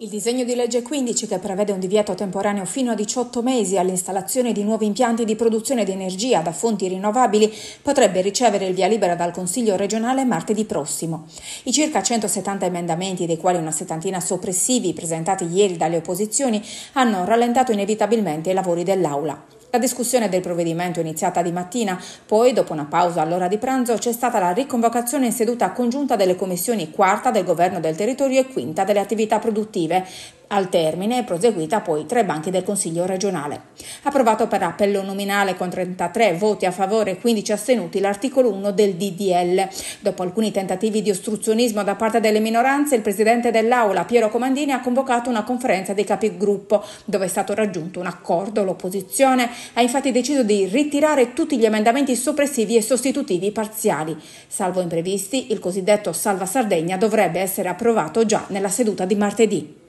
Il disegno di legge 15 che prevede un divieto temporaneo fino a 18 mesi all'installazione di nuovi impianti di produzione di energia da fonti rinnovabili potrebbe ricevere il via libera dal Consiglio regionale martedì prossimo. I circa 170 emendamenti, dei quali una settantina soppressivi presentati ieri dalle opposizioni, hanno rallentato inevitabilmente i lavori dell'Aula. La discussione del provvedimento è iniziata di mattina, poi dopo una pausa all'ora di pranzo c'è stata la riconvocazione in seduta congiunta delle commissioni quarta del governo del territorio e quinta delle attività produttive al termine è proseguita poi tra i banchi del Consiglio regionale. Approvato per appello nominale con 33 voti a favore e 15 astenuti l'articolo 1 del DDL. Dopo alcuni tentativi di ostruzionismo da parte delle minoranze, il presidente dell'Aula, Piero Comandini, ha convocato una conferenza dei capigruppo dove è stato raggiunto un accordo. L'opposizione ha infatti deciso di ritirare tutti gli emendamenti soppressivi e sostitutivi parziali. Salvo imprevisti, il cosiddetto Salva Sardegna dovrebbe essere approvato già nella seduta di martedì.